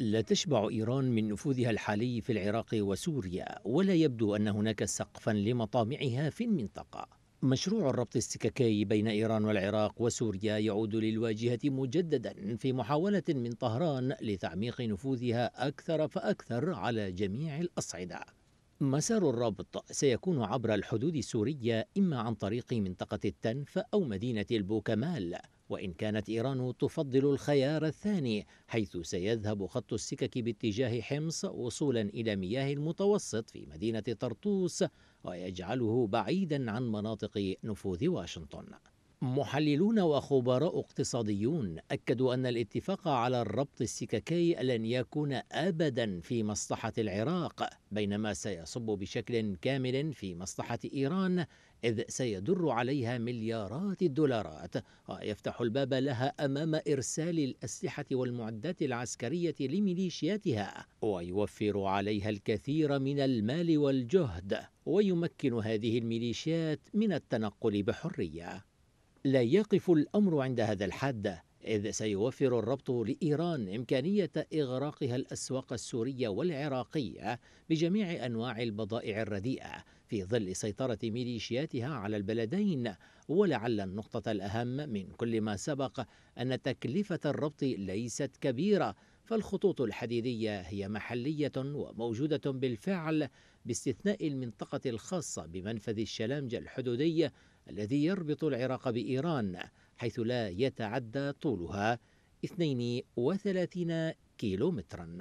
لا تشبع إيران من نفوذها الحالي في العراق وسوريا ولا يبدو أن هناك سقفا لمطامعها في المنطقة مشروع الربط السككي بين إيران والعراق وسوريا يعود للواجهة مجددا في محاولة من طهران لتعميق نفوذها أكثر فأكثر على جميع الأصعدة مسار الربط سيكون عبر الحدود السورية إما عن طريق منطقة التنف أو مدينة البوكمال وإن كانت إيران تفضل الخيار الثاني حيث سيذهب خط السكك باتجاه حمص وصولا إلى مياه المتوسط في مدينة طرطوس ويجعله بعيدا عن مناطق نفوذ واشنطن محللون وخبراء اقتصاديون اكدوا ان الاتفاق على الربط السككي لن يكون ابدا في مصلحه العراق بينما سيصب بشكل كامل في مصلحه ايران اذ سيدر عليها مليارات الدولارات ويفتح الباب لها امام ارسال الاسلحه والمعدات العسكريه لميليشياتها ويوفر عليها الكثير من المال والجهد ويمكن هذه الميليشيات من التنقل بحريه لا يقف الأمر عند هذا الحد إذ سيوفر الربط لإيران إمكانية إغراقها الأسواق السورية والعراقية بجميع أنواع البضائع الرديئة في ظل سيطرة ميليشياتها على البلدين ولعل النقطة الأهم من كل ما سبق أن تكلفة الربط ليست كبيرة فالخطوط الحديدية هي محلية وموجودة بالفعل باستثناء المنطقة الخاصة بمنفذ الشلامجه الحدودي الذي يربط العراق بإيران حيث لا يتعدى طولها 32 كيلومتراً